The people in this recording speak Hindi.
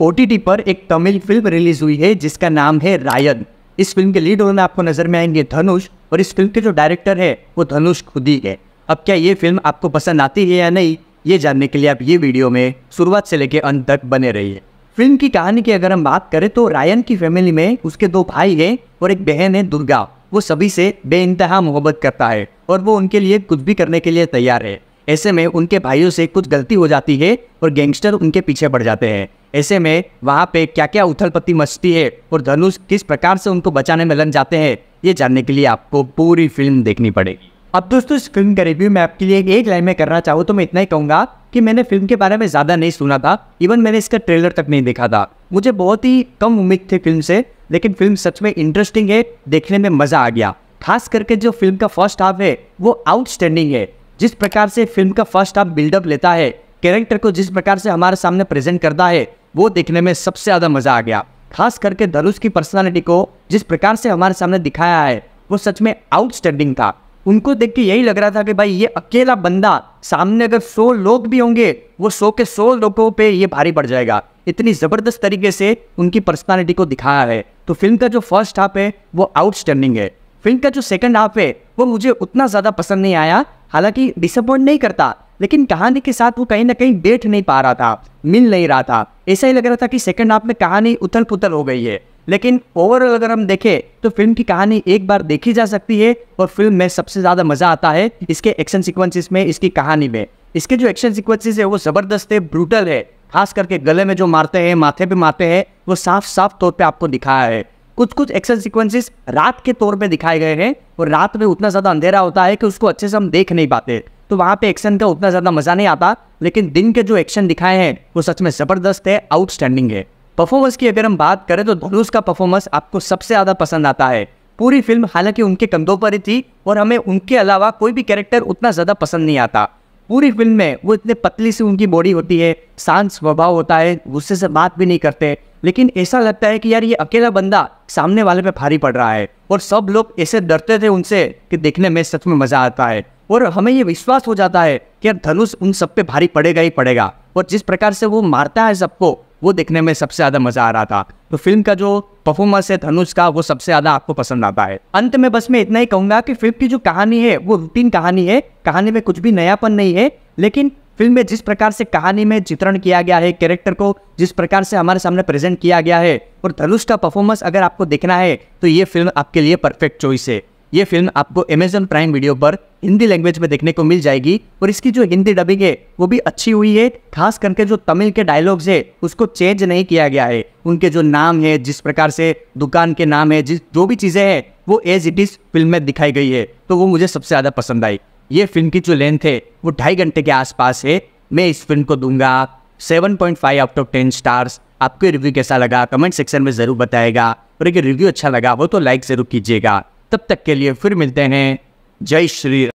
ओ पर एक तमिल फिल्म रिलीज हुई है जिसका नाम है रायन इस फिल्म के लीड रोल में आपको नजर में आएंगे धनुष और इस फिल्म के जो डायरेक्टर है वो धनुष खुद ही है अब क्या ये फिल्म आपको पसंद आती है या नहीं ये जानने के लिए आप ये वीडियो में शुरुआत से लेकर अंत तक बने रहिए फिल्म की कहानी की अगर हम बात करें तो रायन की फैमिली में उसके दो भाई हैं और एक बहन है दुर्गा वो सभी से बेइंतहा मोहब्बत करता है और वो उनके लिए कुछ भी करने के लिए तैयार है ऐसे में उनके भाइयों से कुछ गलती हो जाती है और गैंगस्टर उनके पीछे पड़ जाते हैं ऐसे में वहाँ पे क्या क्या उथलपत्ति मचती है और धनुष किस प्रकार से उनको बचाने में लग जाते हैं ये जानने के लिए आपको पूरी फिल्म देखनी पड़ेगी अब दोस्तों इस फिल्म का रिव्यू मैं आपके लिए एक लाइन में करना चाहूँ तो मैं इतना ही कहूंगा कि मैंने फिल्म के बारे में ज़्यादा नहीं सुना था इवन मैंने इसका ट्रेलर तक नहीं देखा था मुझे बहुत ही कम उम्मीद थी फिल्म से लेकिन फिल्म सच में इंटरेस्टिंग है देखने में मज़ा आ गया खास करके जो फिल्म का फर्स्ट हाफ है वो आउटस्टैंडिंग है जिस प्रकार से फिल्म का फर्स्ट हाफ बिल्डअप लेता है कैरेक्टर को जिस प्रकार से हमारे सामने प्रेजेंट करता है वो देखने में सबसे ज़्यादा मज़ा आ गया खास करके धनुष की पर्सनालिटी को जिस प्रकार से हमारे सामने दिखाया है वो सच में आउटस्टैंडिंग था उनको देख के यही लग रहा था कि भाई ये अकेला बंदा सामने अगर सौ लोग भी होंगे वो सौ के सौ लोगों पे ये भारी पड़ जाएगा इतनी ज़बरदस्त तरीके से उनकी पर्सनालिटी को दिखाया है तो फिल्म का जो फर्स्ट हाफ है वो आउटस्टैंडिंग है फिल्म का जो सेकंड हाफ है वो मुझे उतना ज़्यादा पसंद नहीं आया हालांकि डिसअपॉइंट नहीं करता लेकिन कहानी के साथ वो कहीं ना कहीं बैठ नहीं पा रहा था मिल नहीं रहा था ऐसा ही लग रहा था कि सेकंड हाफ में कहानी उथल पुथल हो गई है लेकिन ओवरऑल अगर हम देखें तो फिल्म की कहानी एक बार देखी जा सकती है और फिल्म में सबसे ज़्यादा मज़ा आता है इसके एक्शन सिक्वेंसिस में इसकी कहानी में इसके जो एक्शन सिक्वेंसिस है वो ज़बरदस्त है ब्रूटल है खास करके गले में जो मारते हैं माथे पे मारते हैं वो साफ साफ तौर पे आपको दिखाया है कुछ कुछ एक्शन सिक्वेंसिस रात के तौर पर दिखाए गए हैं और रात में उतना ज़्यादा अंधेरा होता है कि उसको अच्छे से हम देख नहीं पाते तो वहाँ पे एक्शन का उतना ज़्यादा मज़ा नहीं आता लेकिन दिन के जो एक्शन दिखाए हैं वो सच में ज़बरदस्त है आउटस्टैंडिंग है परफॉर्मेंस की अगर हम बात करें तो धनुष का परफॉर्मेंस आपको सबसे ज़्यादा पसंद आता है पूरी फिल्म हालांकि उनके कंधों पर ही थी और हमें उनके अलावा कोई भी कैरेक्टर उतना ज़्यादा पसंद नहीं आता पूरी फिल्म में वो इतने पतली सी उनकी बॉडी होती है शांत स्वभाव होता है गुस्से से बात भी नहीं करते लेकिन ऐसा लगता है कि यार ये अकेला बंदा सामने वाले पे भारी पड़ रहा है और सब लोग ऐसे डरते थे उनसे कि देखने में सच में मज़ा आता है और हमें ये विश्वास हो जाता है कि यार धनुष उन सब पे भारी पड़ेगा ही पड़ेगा और जिस प्रकार से वो मारता है सबको वो देखने में सबसे ज़्यादा मज़ा आ रहा था तो फिल्म का जो परफॉर्मेंस है धनुष का वो सबसे ज़्यादा आपको पसंद आता है अंत में बस मैं इतना ही कहूंगा कि फिल्म की जो कहानी है वो रूटीन कहानी है कहानी में कुछ भी नयापन नहीं है लेकिन फिल्म में जिस प्रकार से कहानी में चित्रण किया गया है कैरेक्टर को जिस प्रकार से हमारे सामने प्रेजेंट किया गया है और धनुष का परफॉर्मेंस अगर आपको देखना है तो ये फिल्म आपके लिए परफेक्ट चॉइस है ये फिल्म आपको अमेजन प्राइम वीडियो पर हिंदी लैंग्वेज में देखने को मिल जाएगी और इसकी जो हिंदी डबिंग है वो भी अच्छी हुई है खास करके जो तमिल के डायलॉग्स है उसको चेंज नहीं किया गया है उनके जो नाम है जिस प्रकार से दुकान के नाम है जिस जो भी चीज़ें हैं वो एज इट इज़ फिल्म में दिखाई गई है तो वो मुझे सबसे ज़्यादा पसंद आई ये फिल्म की जो लेंथ है वो ढाई घंटे के आसपास है मैं इस फिल्म को दूंगा 7.5 point five out of ten stars आपके रिव्यू कैसा लगा कमेंट सेक्शन में ज़रूर बताएगा और अगर रिव्यू अच्छा लगा वो तो लाइक ज़रूर कीजिएगा तब तक के लिए फिर मिलते हैं जय श्री